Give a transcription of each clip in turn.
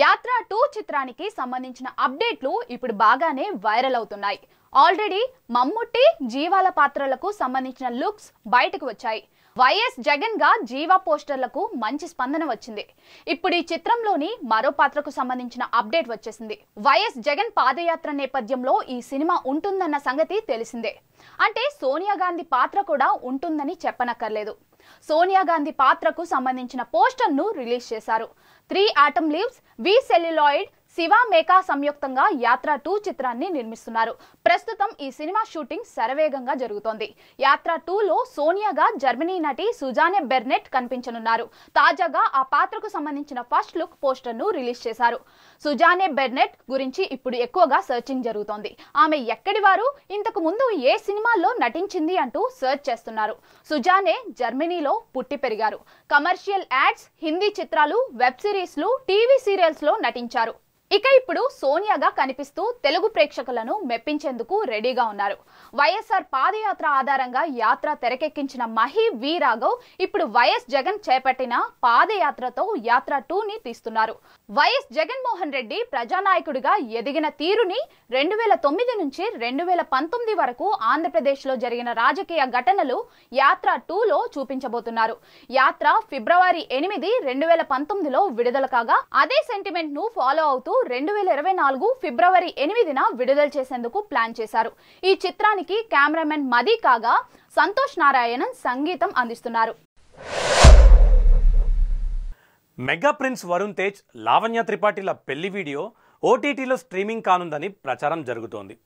యాత్ర టూ చిత్రానికి సంబంధించిన అప్డేట్లు ఇప్పుడు బాగానే వైరల్ అవుతున్నాయి ఆల్రెడీ మమ్ముట్టి జీవాల పాత్రలకు సంబంధించిన లుక్స్ బయటకు వచ్చాయి వైఎస్ జగన్ గా జీవా పోస్టర్లకు మంచి స్పందన వచ్చింది ఇప్పుడు ఈ చిత్రంలోని మరో పాత్రకు సంబంధించిన అప్డేట్ వచ్చేసింది వైఎస్ జగన్ పాదయాత్ర నేపథ్యంలో ఈ సినిమా ఉంటుందన్న సంగతి తెలిసిందే అంటే సోనియా గాంధీ పాత్ర కూడా ఉంటుందని చెప్పనక్కర్లేదు సోనియా గాంధీ పాత్రకు సంబంధించిన పోస్టర్ను రిలీజ్ చేశారు 3 atom leaves V celluloid Shiva Meka సంయుక్తంగా యాత్ర టూ చిత్రాన్ని నిర్మిస్తున్నారు ప్రస్తుతం ఈ సినిమా షూటింగ్ శరవేగంగా జరుగుతోంది యాత్ర టూలో సోనియాగా జర్మనీ నటి సుజానే బెర్నెట్ కనిపించనున్నారు తాజాగా ఆ పాత్రకు సంబంధించిన ఫస్ట్ లుక్ పోస్టర్ను రిలీజ్ చేశారు సుజానే బెర్నెట్ గురించి ఇప్పుడు ఎక్కువగా సర్చింగ్ జరుగుతోంది ఆమె ఎక్కడి వారు ఇంతకు ముందు ఏ సినిమాల్లో నటించింది అంటూ సర్చ్ చేస్తున్నారు సుజానే జర్మనీలో పుట్టి పెరిగారు కమర్షియల్ యాడ్స్ హిందీ చిత్రాలు వెబ్ సిరీస్లు టీవీ సీరియల్స్లో నటించారు ఇక ఇప్పుడు సోనియాగా కనిపిస్తూ తెలుగు ప్రేక్షకులను మెప్పించేందుకు రెడీగా ఉన్నారు వైఎస్ఆర్ పాదయాత్ర ఆధారంగా యాత్ర తెరకెక్కించిన మహి వి రాఘవ్ ఇప్పుడు వైఎస్ జగన్ చేపట్టిన పాదయాత్రతో యాత్ర టూని తీస్తున్నారు వైఎస్ జగన్మోహన్ రెడ్డి ప్రజానాయకుడిగా ఎదిగిన తీరుని రెండు వేల తొమ్మిది నుంచి రెండు వేల పంతొమ్మిది వరకు ఆంధ్రప్రదేశ్లో జరిగిన రాజకీయ ఘటనలు యాత్ర టూలో చూపించబోతున్నారు యాత్ర ఫిబ్రవరి ఎనిమిది రెండు వేల పంతొమ్మిదిలో విడుదల కాగా అదే సెంటిమెంట్ను ఫాలో అవుతూ రెండు వేల ఇరవై నాలుగు ఫిబ్రవరి ఎనిమిదిన విడుదల చేసేందుకు ప్లాన్ చేశారు ఈ చిత్రానికి కెమెరామెన్ మది కాగా సంతోష్ నారాయణన్ సంగీతం అందిస్తున్నారు మెగా ప్రిన్స్ వరుణ్ తేజ్ లావణ్య త్రిపాఠిల పెళ్లి వీడియో ఓటీటీలో స్ట్రీమింగ్ కానుందని ప్రచారం జరుగుతోంది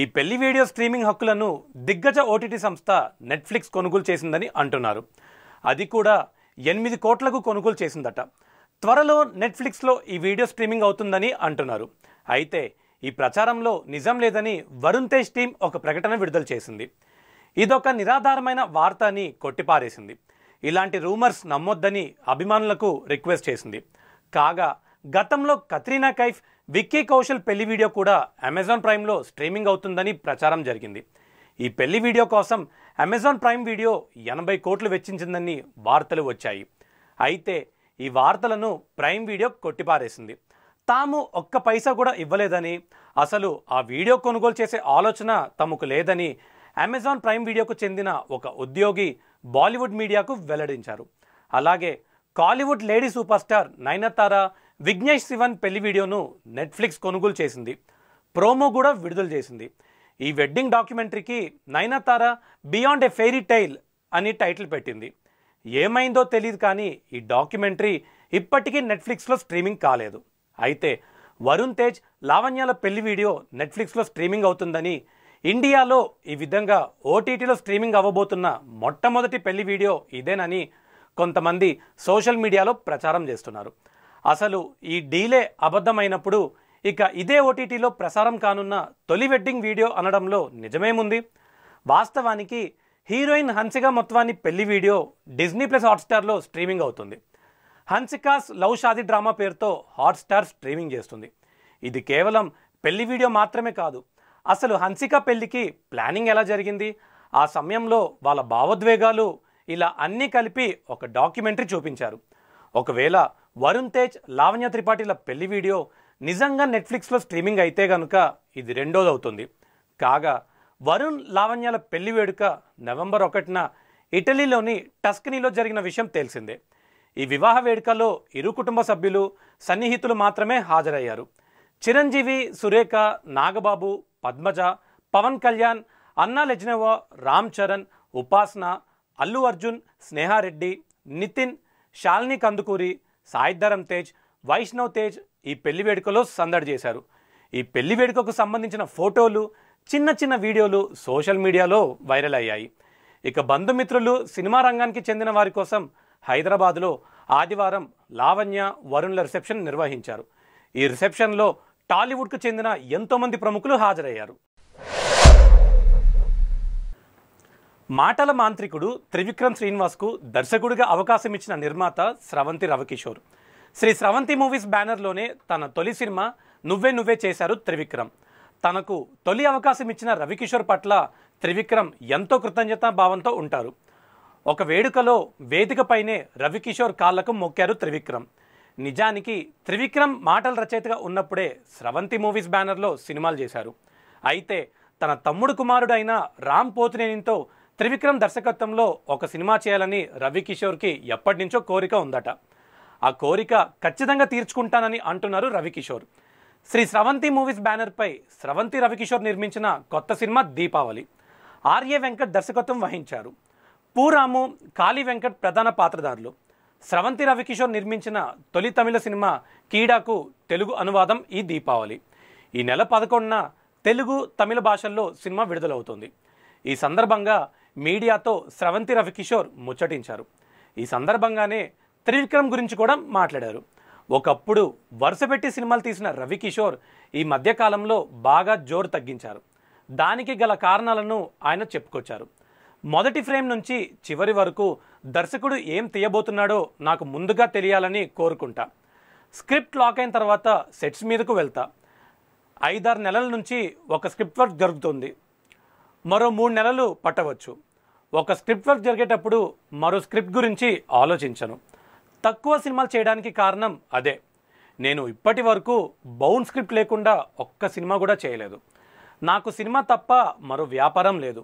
ఈ పెళ్లి వీడియో స్ట్రీమింగ్ హక్కులను దిగ్గజ ఓటీటీ సంస్థ నెట్ఫ్లిక్స్ కొనుగోలు చేసిందని అంటున్నారు అది కూడా ఎనిమిది కోట్లకు కొనుగోలు చేసిందట త్వరలో నెట్ఫ్లిక్స్లో ఈ వీడియో స్ట్రీమింగ్ అవుతుందని అంటున్నారు అయితే ఈ ప్రచారంలో నిజం లేదని వరుణ్ తేజ్ టీం ఒక ప్రకటన విడుదల చేసింది ఇదొక నిరాధారమైన వార్త అని కొట్టిపారేసింది ఇలాంటి రూమర్స్ నమ్మొద్దని అభిమానులకు రిక్వెస్ట్ చేసింది కాగా గతంలో కత్రీనా కైఫ్ విక్కీ కౌశల్ పెళ్లి వీడియో కూడా అమెజాన్ ప్రైమ్లో స్ట్రీమింగ్ అవుతుందని ప్రచారం జరిగింది ఈ పెళ్లి వీడియో కోసం అమెజాన్ ప్రైమ్ వీడియో ఎనభై కోట్లు వెచ్చించిందని వార్తలు వచ్చాయి అయితే ఈ వార్తలను ప్రైమ్ వీడియో కొట్టిపారేసింది తాము ఒక్క పైసా కూడా ఇవ్వలేదని అసలు ఆ వీడియో కొనుగోలు చేసే ఆలోచన తమకు లేదని అమెజాన్ ప్రైమ్ వీడియోకు చెందిన ఒక ఉద్యోగి బాలీవుడ్ మీడియాకు వెల్లడించారు అలాగే Kollywood lady super star Nayanthara Vignesh Shivan పెళ్లి వీడియోను నెట్ఫ్లిక్స్ కొనుగోలు చేసింది ప్రోమో కూడా విడుదల చేసింది ఈ వెడ్డింగ్ డాక్యుమెంటరీకి Nayanthara beyond a fairy tale అని టైటిల్ పెట్టింది ఏమైందో తెలియదు కానీ ఈ డాక్యుమెంటరీ ఇప్పటికీ నెట్ఫ్లిక్స్లో స్ట్రీమింగ్ కాలేదు అయితే వరుణ్ తేజ్ లావణ్యాల పెళ్లి వీడియో నెట్ఫ్లిక్స్లో స్ట్రీమింగ్ అవుతుందని ఇండియాలో ఈ విధంగా ఓటీటీలో స్ట్రీమింగ్ అవ్వబోతున్న మొట్టమొదటి పెళ్లి వీడియో ఇదేనని కొంతమంది సోషల్ మీడియాలో ప్రచారం చేస్తున్నారు అసలు ఈ డీలే అబద్ధమైనప్పుడు ఇక ఇదే ఓటీటీలో ప్రసారం కానున్న తొలి వెడ్డింగ్ వీడియో అనడంలో నిజమేముంది వాస్తవానికి హీరోయిన్ హన్సిక మొత్వాని పెళ్లి వీడియో డిజ్నీ ప్లస్ హాట్స్టార్లో స్ట్రీమింగ్ అవుతుంది హన్సికాస్ లవ్ షాది డ్రామా పేరుతో హాట్స్టార్ స్ట్రీమింగ్ చేస్తుంది ఇది కేవలం పెళ్లి వీడియో మాత్రమే కాదు అసలు హన్సిక పెళ్లికి ప్లానింగ్ ఎలా జరిగింది ఆ సమయంలో వాళ్ళ భావోద్వేగాలు ఇలా అన్నీ కలిపి ఒక డాక్యుమెంటరీ చూపించారు ఒకవేళ వరుణ్ తేజ్ లావణ్య త్రిపాఠిల పెళ్లి వీడియో నిజంగా నెట్ఫ్లిక్స్లో స్ట్రీమింగ్ అయితే గనుక ఇది రెండోది అవుతుంది కాగా వరుణ్ లావణ్యాల పెళ్లి వేడుక నవంబర్ ఒకటిన ఇటలీలోని టస్కనీలో జరిగిన విషయం తెలిసిందే ఈ వివాహ వేడుకలో ఇరు కుటుంబ సభ్యులు సన్నిహితులు మాత్రమే హాజరయ్యారు చిరంజీవి సురేఖ నాగబాబు పద్మజ పవన్ కళ్యాణ్ అన్నా లెజ్నవ రామ్ చరణ్ ఉపాసన అల్లు అర్జున్ స్నేహారెడ్డి నితిన్ శాలిని కందుకూరి సాయిధరం తేజ్ వైష్ణవ్ తేజ్ ఈ పెళ్లి వేడుకలో సందడి చేశారు ఈ పెళ్లి వేడుకకు సంబంధించిన ఫోటోలు చిన్న చిన్న వీడియోలు సోషల్ మీడియాలో వైరల్ అయ్యాయి ఇక బంధుమిత్రులు సినిమా రంగానికి చెందిన వారి కోసం హైదరాబాద్లో ఆదివారం లావణ్య వరుణ్ల రిసెప్షన్ నిర్వహించారు ఈ రిసెప్షన్లో టాలీవుడ్కు చెందిన ఎంతోమంది ప్రముఖులు హాజరయ్యారు మాటల మాంత్రికుడు త్రివిక్రమ్ శ్రీనివాస్కు దర్శకుడిగా అవకాశం ఇచ్చిన నిర్మాత స్రవంతి రవకిషోర్ శ్రీ స్రవంతి మూవీస్ బ్యానర్లోనే తన తొలి సినిమా నువ్వే నువ్వే చేశారు త్రివిక్రమ్ తనకు తొలి అవకాశం ఇచ్చిన రవికిషోర్ పట్ల త్రివిక్రమ్ ఎంతో కృతజ్ఞత భావంతో ఉంటారు ఒక వేడుకలో వేదికపైనే రవికిషోర్ కాళ్లకు మొక్కారు త్రివిక్రమ్ నిజానికి త్రివిక్రమ్ మాటల రచయితగా ఉన్నప్పుడే స్రవంతి మూవీస్ బ్యానర్లో సినిమాలు చేశారు అయితే తన తమ్ముడు కుమారుడైన రామ్ పోతినేనితో త్రివిక్రమ్ దర్శకత్వంలో ఒక సినిమా చేయాలని రవికిషోర్కి ఎప్పటినుంచో కోరిక ఉందట ఆ కోరిక ఖచ్చితంగా తీర్చుకుంటానని అంటున్నారు రవికిషోర్ శ్రీ స్రవంతి మూవీస్ బ్యానర్పై స్రవంతి రవికిషోర్ నిర్మించిన కొత్త సినిమా దీపావళి ఆర్య వెంకట్ దర్శకత్వం వహించారు పూరాము కాళీ వెంకట్ ప్రధాన పాత్రధారులు స్రవంతి రవికిషోర్ నిర్మించిన తొలి తమిళ సినిమా కీడాకు తెలుగు అనువాదం ఈ దీపావళి ఈ నెల పదకొండున తెలుగు తమిళ భాషల్లో సినిమా విడుదలవుతుంది ఈ సందర్భంగా మీడియాతో స్రవంతి రవికిషోర్ ముచ్చటించారు ఈ సందర్భంగానే త్రివిక్రమ్ గురించి కూడా మాట్లాడారు ఒకప్పుడు వరుసపెట్టి సినిమాలు తీసిన రవికిషోర్ ఈ మధ్యకాలంలో బాగా జోరు తగ్గించారు దానికి గల కారణాలను ఆయన చెప్పుకొచ్చారు మొదటి ఫ్రేమ్ నుంచి చివరి వరకు దర్శకుడు ఏం తీయబోతున్నాడో నాకు ముందుగా తెలియాలని కోరుకుంటా స్క్రిప్ట్ లాక్ అయిన తర్వాత సెట్స్ మీదకు వెళ్తా ఐదారు నెలల నుంచి ఒక స్క్రిప్ట్ వర్క్ జరుగుతుంది మరో మూడు నెలలు పట్టవచ్చు ఒక స్క్రిప్ట్ వర్క్ జరిగేటప్పుడు మరో స్క్రిప్ట్ గురించి ఆలోచించను తక్కువ సినిమాలు చేయడానికి కారణం అదే నేను ఇప్పటి వరకు బౌండ్ స్క్రిప్ట్ లేకుండా ఒక్క సినిమా కూడా చేయలేదు నాకు సినిమా తప్ప మరో వ్యాపారం లేదు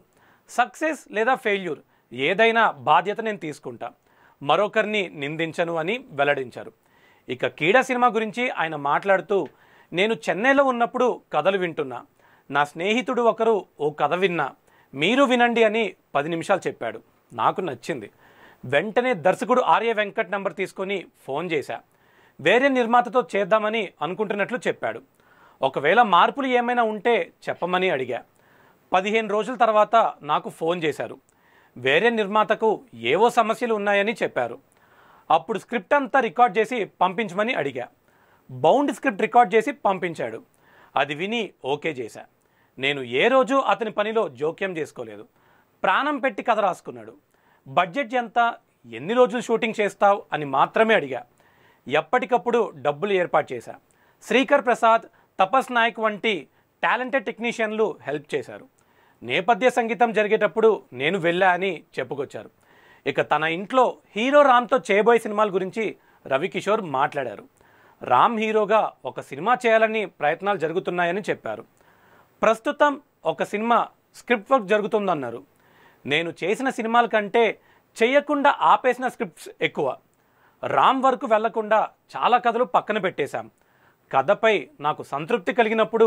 సక్సెస్ లేదా ఫెయిల్యూర్ ఏదైనా బాధ్యత నేను తీసుకుంటా మరొకరిని నిందించను అని వెల్లడించారు ఇక కీడ సినిమా గురించి ఆయన మాట్లాడుతూ నేను చెన్నైలో ఉన్నప్పుడు కథలు వింటున్నా నా స్నేహితుడు ఒకరు ఓ కథ విన్నా మీరు వినండి అని పది నిమిషాలు చెప్పాడు నాకు నచ్చింది వెంటనే దర్శకుడు ఆర్య వెంకట్ నంబర్ తీసుకొని ఫోన్ చేశా వేరే నిర్మాతతో చేద్దామని అనుకుంటున్నట్లు చెప్పాడు ఒకవేళ మార్పులు ఏమైనా ఉంటే చెప్పమని అడిగా పదిహేను రోజుల తర్వాత నాకు ఫోన్ చేశారు వేరే నిర్మాతకు ఏవో సమస్యలు ఉన్నాయని చెప్పారు అప్పుడు స్క్రిప్ట్ అంతా రికార్డ్ చేసి పంపించమని అడిగా బౌండ్ స్క్రిప్ట్ రికార్డ్ చేసి పంపించాడు అది విని ఓకే చేశా నేను ఏ రోజు అతని పనిలో జోక్యం చేసుకోలేదు ప్రాణం పెట్టి కథ రాసుకున్నాడు బడ్జెట్ ఎంత ఎన్ని రోజులు షూటింగ్ చేస్తావు అని మాత్రమే అడిగా ఎప్పటికప్పుడు డబ్బులు ఏర్పాటు చేశా శ్రీకర్ ప్రసాద్ తపస్ నాయక్ వంటి టాలెంటెడ్ టెక్నీషియన్లు హెల్ప్ చేశారు నేపథ్య సంగీతం జరిగేటప్పుడు నేను వెళ్ళా అని చెప్పుకొచ్చారు ఇక తన ఇంట్లో హీరో రామ్తో చేయబోయే సినిమాల గురించి రవికిషోర్ మాట్లాడారు రామ్ హీరోగా ఒక సినిమా చేయాలని ప్రయత్నాలు జరుగుతున్నాయని చెప్పారు ప్రస్తుతం ఒక సినిమా స్క్రిప్ట్ వర్క్ జరుగుతుందన్నారు నేను చేసిన సినిమాల కంటే చేయకుండా ఆపేసిన స్క్రిప్ట్స్ ఎక్కువ రామ్ వరకు వెళ్లకుండా చాలా కథలు పక్కన పెట్టేశాం కథపై నాకు సంతృప్తి కలిగినప్పుడు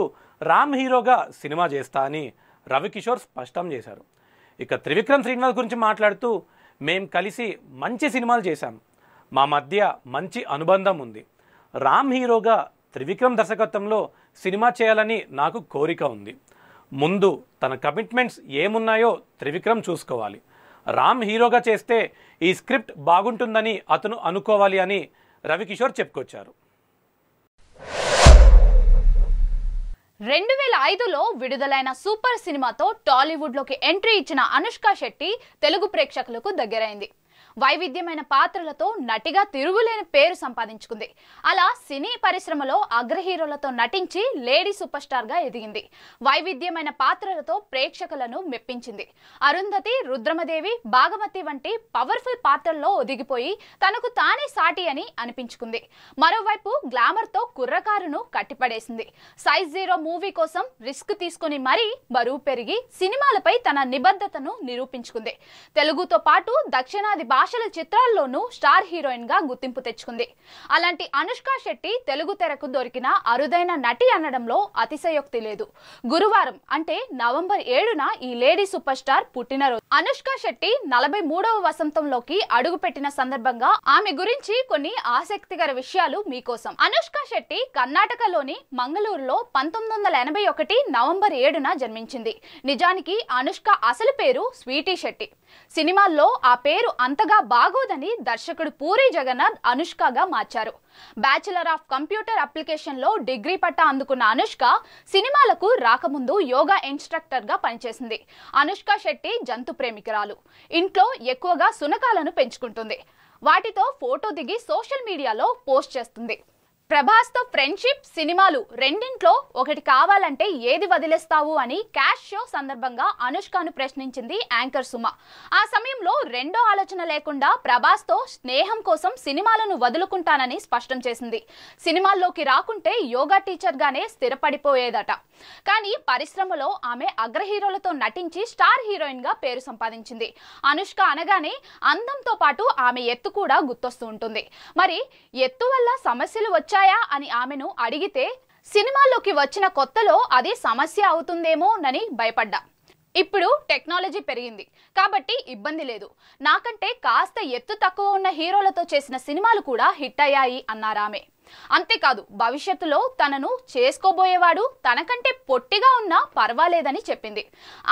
రామ్ హీరోగా సినిమా చేస్తా అని రవికిషోర్ స్పష్టం చేశారు ఇక త్రివిక్రమ్ శ్రీనివాస్ గురించి మాట్లాడుతూ మేం కలిసి మంచి సినిమాలు చేశాం మా మధ్య మంచి అనుబంధం ఉంది రామ్ హీరోగా త్రివిక్రమ్ దర్శకత్వంలో సినిమా చేయాలని నాకు కోరిక ఉంది ముందు తన కమిట్మెంట్స్ ఏమున్నాయో త్రివిక్రమ్ చూసుకోవాలి రామ్ హీరోగా చేస్తే ఈ స్క్రిప్ట్ బాగుంటుందని అతను అనుకోవాలి అని రవికిషోర్ చెప్పుకొచ్చారు రెండు వేల ఐదులో విడుదలైన సూపర్ సినిమాతో టాలీవుడ్లోకి ఎంట్రీ ఇచ్చిన అనుష్క శెట్టి తెలుగు ప్రేక్షకులకు దగ్గరైంది వైవిధ్యమైన పాత్రలతో నటిగా తిరుగులేని పేరు సంపాదించుకుంది అలా సినీ పరిశ్రమలో అగ్రహీరోలతో నటించి లేడీ సూపర్ స్టార్గా ఎదిగింది వైవిధ్యమైన పాత్రలతో ప్రేక్షకులను మెప్పించింది అరుంధతి రుద్రమదేవి భాగమతి వంటి పవర్ఫుల్ పాత్రల్లో ఒదిగిపోయి తనకు తానే సాటి అని అనిపించుకుంది మరోవైపు గ్లామర్తో కుర్రకారును కట్టిపడేసింది సైజ్ జీరో మూవీ కోసం రిస్క్ తీసుకుని మరీ బరువు పెరిగి సినిమాలపై తన నిబద్ధతను నిరూపించుకుంది తెలుగుతో పాటు దక్షిణాది భారత భాషల చిత్రాల్లోనూ స్టార్ హీరోయిన్ గా గుర్తింపు తెచ్చుకుంది అలాంటి అనుష్క శెట్టి తెలుగు తెరకు దొరికిన అరుదైన నటి అనడంలో అతిశయోక్తి లేదు గురువారం అంటే నవంబర్ ఏడున ఈ లేడీ సూపర్ స్టార్ పుట్టినరోజు అనుష్క శెట్టి నలభై మూడవ వసంతంలోకి అడుగుపెట్టిన సందర్భంగా ఆమె గురించి కొన్ని ఆసక్తికర విషయాలు మీకోసం అనుష్క శెట్టి కర్ణాటకలోని మంగళూరులో పంతొమ్మిది వందల ఎనభై ఒకటి నవంబర్ ఏడున జన్మించింది నిజానికి అనుష్క అసలు పేరు స్వీటీ శెట్టి సినిమాల్లో ఆ పేరు అంతగా అంతగా బాగోదని దర్శకుడు పూరి జగన్నాథ్ అనుష్కగా మార్చారు బ్యాచిలర్ ఆఫ్ కంప్యూటర్ అప్లికేషన్లో డిగ్రీ పట్టా అందుకున్న అనుష్క సినిమాలకు రాకముందు యోగా ఇన్స్ట్రక్టర్గా పనిచేసింది అనుష్క శెట్టి జంతు ప్రేమికురాలు ఇంట్లో ఎక్కువగా సునకాలను పెంచుకుంటుంది వాటితో ఫోటో దిగి సోషల్ మీడియాలో పోస్ట్ చేస్తుంది ప్రభాస్తో ఫ్రెండ్షిప్ సినిమాలు రెండింట్లో ఒకటి కావాలంటే ఏది వదిలేస్తావు అని క్యాష్ షో సందర్భంగా అనుష్కను ప్రశ్నించింది యాంకర్ సుమ ఆ సమయంలో రెండో ఆలోచన లేకుండా ప్రభాస్తో స్నేహం కోసం సినిమాలను వదులుకుంటానని స్పష్టం చేసింది సినిమాల్లోకి రాకుంటే యోగా టీచర్గానే స్థిరపడిపోయేదట కానీ పరిశ్రమలో ఆమె అగ్రహీరోలతో నటించి స్టార్ హీరోయిన్గా పేరు సంపాదించింది అనుష్క అనగానే అందంతో పాటు ఆమె ఎత్తు కూడా గుర్తొస్తూ ఉంటుంది మరి ఎత్తు వల్ల సమస్యలు వచ్చి వచ్చాయా అని ఆమెను అడిగితే సినిమాల్లోకి వచ్చిన కొత్తలో అది సమస్య అవుతుందేమోనని భయపడ్డా ఇప్పుడు టెక్నాలజీ పెరిగింది కాబట్టి ఇబ్బంది లేదు నాకంటే కాస్త ఎత్తు తక్కువ ఉన్న హీరోలతో చేసిన సినిమాలు కూడా హిట్ అయ్యాయి అన్నారామె అంతేకాదు భవిష్యత్తులో తనను చేసుకోబోయేవాడు తనకంటే పొట్టిగా ఉన్నా పర్వాలేదని చెప్పింది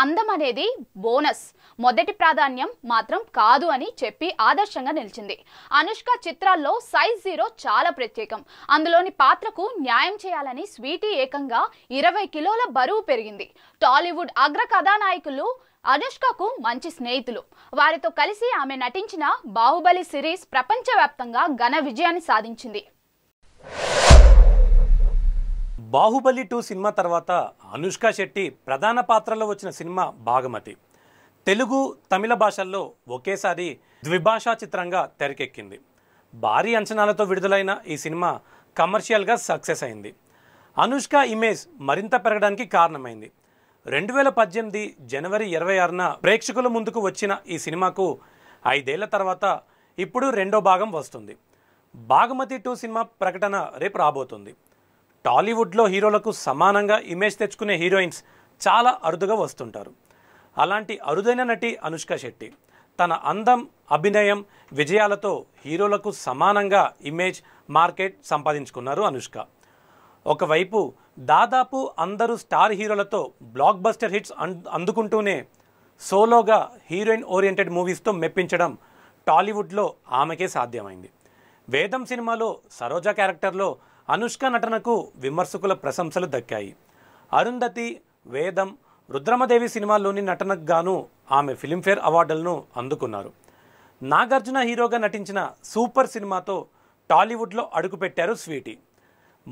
అందం అనేది బోనస్ మొదటి ప్రాధాన్యం మాత్రం కాదు అని చెప్పి ఆదర్శంగా నిలిచింది అనుష్క చిత్రాల్లో సైజ్ జీరో చాలా ప్రత్యేకం అందులోని పాత్రకు న్యాయం చేయాలని స్వీటీ ఏకంగా ఇరవై కిలోల బరువు పెరిగింది టాలీవుడ్ అగ్ర కథానాయకులు అనుష్కకు మంచి స్నేహితులు వారితో కలిసి ఆమె నటించిన బాహుబలి సిరీస్ ప్రపంచవ్యాప్తంగా ఘన విజయాన్ని సాధించింది బాహుబలి టూ సినిమా తర్వాత అనుష్క శెట్టి ప్రధాన పాత్రలో వచ్చిన సినిమా భాగమతి తెలుగు తమిళ భాషల్లో ఒకేసారి ద్విభాషా చిత్రంగా తెరకెక్కింది భారీ అంచనాలతో విడుదలైన ఈ సినిమా కమర్షియల్గా సక్సెస్ అయింది అనుష్క ఇమేజ్ మరింత పెరగడానికి కారణమైంది రెండు వేల పద్దెనిమిది జనవరి ఇరవై ఆరున ప్రేక్షకుల ముందుకు వచ్చిన ఈ సినిమాకు ఐదేళ్ల తర్వాత ఇప్పుడు రెండో భాగం వస్తుంది భాగమతి టూ సినిమా ప్రకటన రేపు రాబోతుంది టాలీవుడ్లో హీరోలకు సమానంగా ఇమేజ్ తెచ్చుకునే హీరోయిన్స్ చాలా అరుదుగా వస్తుంటారు అలాంటి అరుదైన నటి అనుష్క శెట్టి తన అందం అభినయం విజయాలతో హీరోలకు సమానంగా ఇమేజ్ మార్కెట్ సంపాదించుకున్నారు అనుష్క ఒకవైపు దాదాపు అందరూ స్టార్ హీరోలతో బ్లాక్ బస్టర్ హిట్స్ అందుకుంటూనే సోలోగా హీరోయిన్ ఓరియంటెడ్ మూవీస్తో మెప్పించడం టాలీవుడ్లో ఆమెకే సాధ్యమైంది వేదం సినిమాలో సరోజా క్యారెక్టర్లో అనుష్క నటనకు విమర్శకుల ప్రశంసలు దక్కాయి అరుంధతి వేదం రుద్రమదేవి సినిమాల్లోని నటనకు గాను ఆమె ఫిలింఫేర్ అవార్డులను అందుకున్నారు నాగార్జున హీరోగా నటించిన సూపర్ సినిమాతో టాలీవుడ్లో అడుగుపెట్టారు స్వీటీ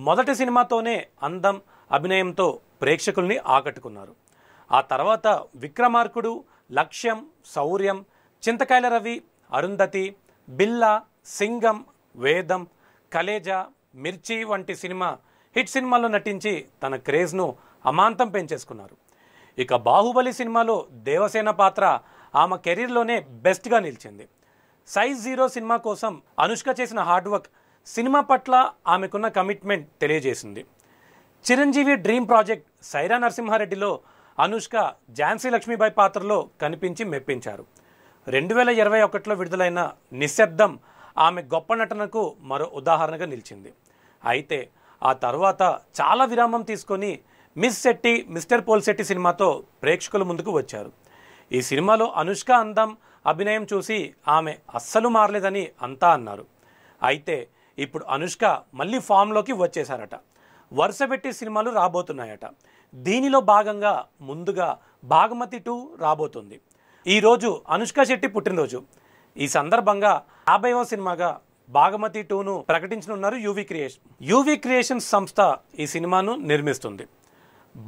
మొదటి సినిమాతోనే అందం అభినయంతో ప్రేక్షకుల్ని ఆకట్టుకున్నారు ఆ తర్వాత విక్రమార్కుడు లక్ష్యం శౌర్యం చింతకాయల రవి అరుంధతి బిల్లా సింగం వేదం కలేజా మిర్చి వంటి సినిమా హిట్ సినిమాలో నటించి తన క్రేజ్ను అమాంతం పెంచేసుకున్నారు ఇక బాహుబలి సినిమాలో దేవసేన పాత్ర ఆమె కెరీర్లోనే బెస్ట్గా నిలిచింది సైజ్ జీరో సినిమా కోసం అనుష్క చేసిన హార్డ్ వర్క్ సినిమా పట్ల ఆమెకున్న కమిట్మెంట్ తెలియజేసింది చిరంజీవి డ్రీమ్ ప్రాజెక్ట్ సైరా నరసింహారెడ్డిలో అనుష్క ఝాన్సీ లక్ష్మీబాయి పాత్రలో కనిపించి మెప్పించారు రెండు వేల ఇరవై ఒకటిలో విడుదలైన నిశ్శబ్దం ఆమె గొప్ప నటనకు మరో ఉదాహరణగా నిలిచింది అయితే ఆ తర్వాత చాలా విరామం తీసుకొని మిస్ శెట్టి మిస్టర్ పోల్శెట్టి సినిమాతో ప్రేక్షకుల ముందుకు వచ్చారు ఈ సినిమాలో అనుష్క అందం అభినయం చూసి ఆమె అస్సలు మారలేదని అంతా అన్నారు అయితే ఇప్పుడు అనుష్క మళ్ళీ ఫామ్లోకి వచ్చేశారట వరుసపెట్టి సినిమాలు రాబోతున్నాయట దీనిలో భాగంగా ముందుగా భాగమతి టూ రాబోతుంది ఈరోజు అనుష్క శెట్టి పుట్టినరోజు ఈ సందర్భంగా యాభైవ సినిమాగా భాగమతి టూను ప్రకటించనున్నారు యూవీ క్రియేషన్ యూవీ క్రియేషన్ సంస్థ ఈ సినిమాను నిర్మిస్తుంది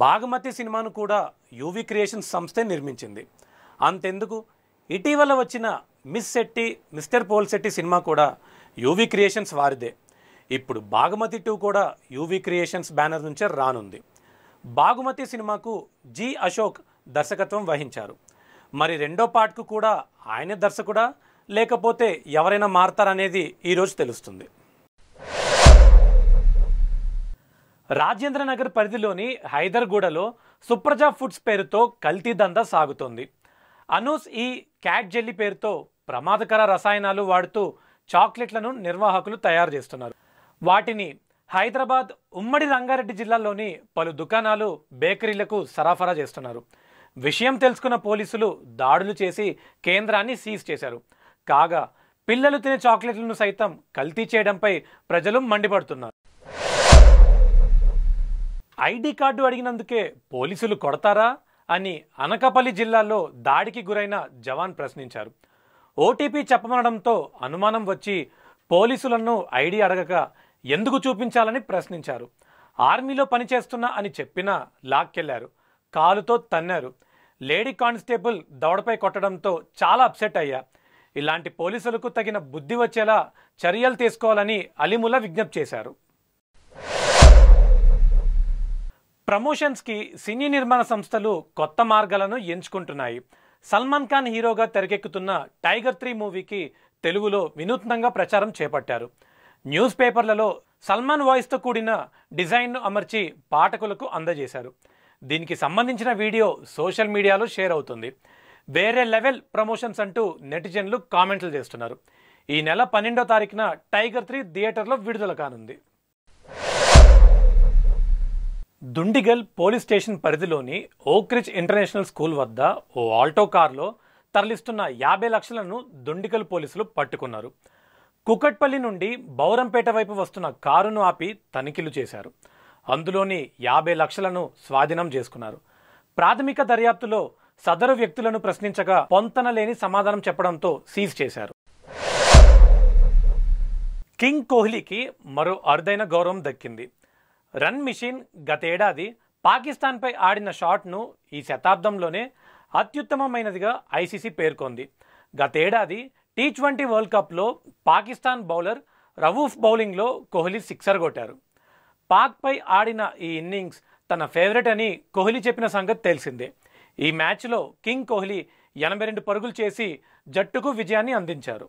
భాగమతి సినిమాను కూడా యూవీ క్రియేషన్ సంస్థే నిర్మించింది అంతెందుకు ఇటీవల వచ్చిన miss Shetty mister Polishetty సినిమా కూడా యూవీ క్రియేషన్స్ వారిదే ఇప్పుడు భాగమతి టూ కూడా యూవీ క్రియేషన్స్ బ్యానర్ నుంచే రానుంది భాగుమతి సినిమాకు జి అశోక్ దర్శకత్వం వహించారు మరి రెండో పార్ట్కు కూడా ఆయనే దర్శకుడా లేకపోతే ఎవరైనా మారతారనేది ఈరోజు తెలుస్తుంది రాజేంద్ర నగర్ పరిధిలోని హైదర్గూడలో సుప్రజా ఫుడ్స్ పేరుతో కల్తీ దంద సాగుతోంది అనూస్ ఈ క్యాట్ జెల్లీ పేరుతో ప్రమాదకర రసాయనాలు వాడుతూ చాక్లెట్లను నిర్వాహకులు తయారు చేస్తున్నారు వాటిని హైదరాబాద్ ఉమ్మడి రంగారెడ్డి జిల్లాలోని పలు దుకాణాలు బేకరీలకు సరఫరా చేస్తున్నారు విషయం తెలుసుకున్న పోలీసులు దాడులు చేసి కేంద్రాన్ని సీజ్ చేశారు కాగా పిల్లలు తినే చాక్లెట్లను సైతం కల్తీ చేయడంపై ప్రజలు మండిపడుతున్నారు ఐడి కార్డు అడిగినందుకే పోలీసులు కొడతారా అని అనకపల్లి జిల్లాలో దాడికి గురైన జవాన్ ప్రశ్నించారు ఓటీపీ చెప్పమనడంతో అనుమానం వచ్చి పోలీసులను ఐడి అడగక ఎందుకు చూపించాలని ప్రశ్నించారు ఆర్మీలో పనిచేస్తున్నా అని చెప్పినా లాక్కెళ్లారు కాలుతో తన్నారు లేడీ కానిస్టేబుల్ దవడపై కొట్టడంతో చాలా అప్సెట్ అయ్యా ఇలాంటి పోలీసులకు తగిన బుద్ధి వచ్చేలా చర్యలు తీసుకోవాలని అలిముల విజ్ఞప్తి చేశారు ప్రమోషన్స్కి సినీ నిర్మాణ సంస్థలు కొత్త మార్గాలను ఎంచుకుంటున్నాయి సల్మాన్ ఖాన్ హీరోగా తెరకెక్కుతున్న టైగర్ త్రీ మూవీకి తెలుగులో వినూత్నంగా ప్రచారం చేపట్టారు న్యూస్ పేపర్లలో సల్మాన్ వాయిస్తో కూడిన డిజైన్ను అమర్చి పాఠకులకు అందజేశారు దీనికి సంబంధించిన వీడియో సోషల్ మీడియాలో షేర్ అవుతుంది వేరే లెవెల్ ప్రమోషన్స్ అంటూ నెటిజన్లు కామెంట్లు చేస్తున్నారు ఈ నెల పన్నెండో తారీఖున టైగర్ త్రీ థియేటర్లో విడుదల కానుంది దుండిగల్ పోలీస్ స్టేషన్ పరిధిలోని ఓక్రిచ్ ఇంటర్నేషనల్ స్కూల్ వద్ద ఓ ఆల్టో కారులో తరలిస్తున్న యాభై లక్షలను దుండిగల్ పోలీసులు పట్టుకున్నారు కుకట్పల్లి నుండి బౌరంపేట వైపు వస్తున్న కారును ఆపి తనిఖీలు చేశారు అందులోని యాభై లక్షలను స్వాధీనం చేసుకున్నారు ప్రాథమిక దర్యాప్తులో సదరు వ్యక్తులను ప్రశ్నించగా పొంతన లేని సమాధానం చెప్పడంతో సీజ్ చేశారు కింగ్ కోహ్లీకి మరో అరుదైన గౌరవం దక్కింది రన్ మిషన్ గతేడాది పాకిస్తాన్పై ఆడిన షాట్ను ఈ శతాబ్దంలోనే అత్యుత్తమమైనదిగా ఐసీసీ పేర్కొంది గతేడాది టీ ట్వంటీ వరల్డ్ కప్లో పాకిస్తాన్ బౌలర్ రవూఫ్ బౌలింగ్లో కోహ్లీ సిక్సర్ కొట్టారు పాక్పై ఆడిన ఈ ఇన్నింగ్స్ తన ఫేవరెట్ అని కోహ్లీ చెప్పిన సంగతి తెలిసిందే ఈ మ్యాచ్లో కింగ్ కోహ్లీ ఎనభై రెండు పరుగులు చేసి జట్టుకు విజయాన్ని అందించారు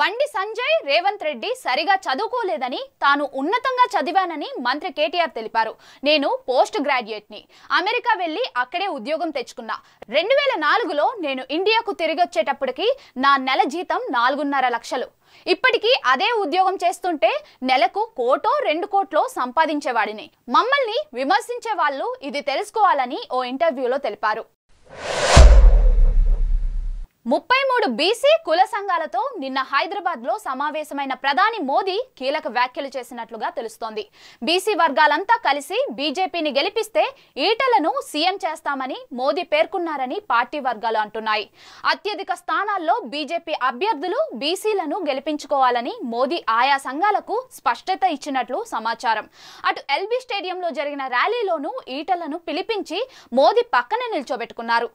బండి సంజయ్ రేవంత్ రెడ్డి సరిగా చదువుకోలేదని తాను ఉన్నతంగా చదివానని మంత్రి కేటీఆర్ తెలిపారు నేను పోస్ట్ గ్రాడ్యుయేట్ని అమెరికా వెళ్ళి అక్కడే ఉద్యోగం తెచ్చుకున్నా రెండు వేల నాలుగులో నేను ఇండియాకు తిరిగి వచ్చేటప్పటికి నా నెల జీతం నాలుగున్నర లక్షలు ఇప్పటికీ అదే ఉద్యోగం చేస్తుంటే నెలకు కోటో రెండు కోట్లో సంపాదించేవాడిని మమ్మల్ని విమర్శించే వాళ్ళు ఇది తెలుసుకోవాలని ఓ ఇంటర్వ్యూలో తెలిపారు ముప్పై మూడు బీసీ కుల సంఘాలతో నిన్న హైదరాబాద్ లో సమావేశమైన ప్రధాని మోదీ కీలక వ్యాఖ్యలు చేసినట్లుగా తెలుస్తోంది బీసీ వర్గాలంతా కలిసి బీజేపీని గెలిపిస్తే ఈటలను సీఎం చేస్తామని మోదీ పేర్కొన్నారని పార్టీ వర్గాలు అంటున్నాయి అత్యధిక స్థానాల్లో బీజేపీ అభ్యర్థులు బీసీలను గెలిపించుకోవాలని మోదీ ఆయా సంఘాలకు స్పష్టత ఇచ్చినట్లు సమాచారం అటు ఎల్బీ స్టేడియంలో జరిగిన ర్యాలీలోనూ ఈటలను పిలిపించి మోదీ పక్కన నిల్చోబెట్టుకున్నారు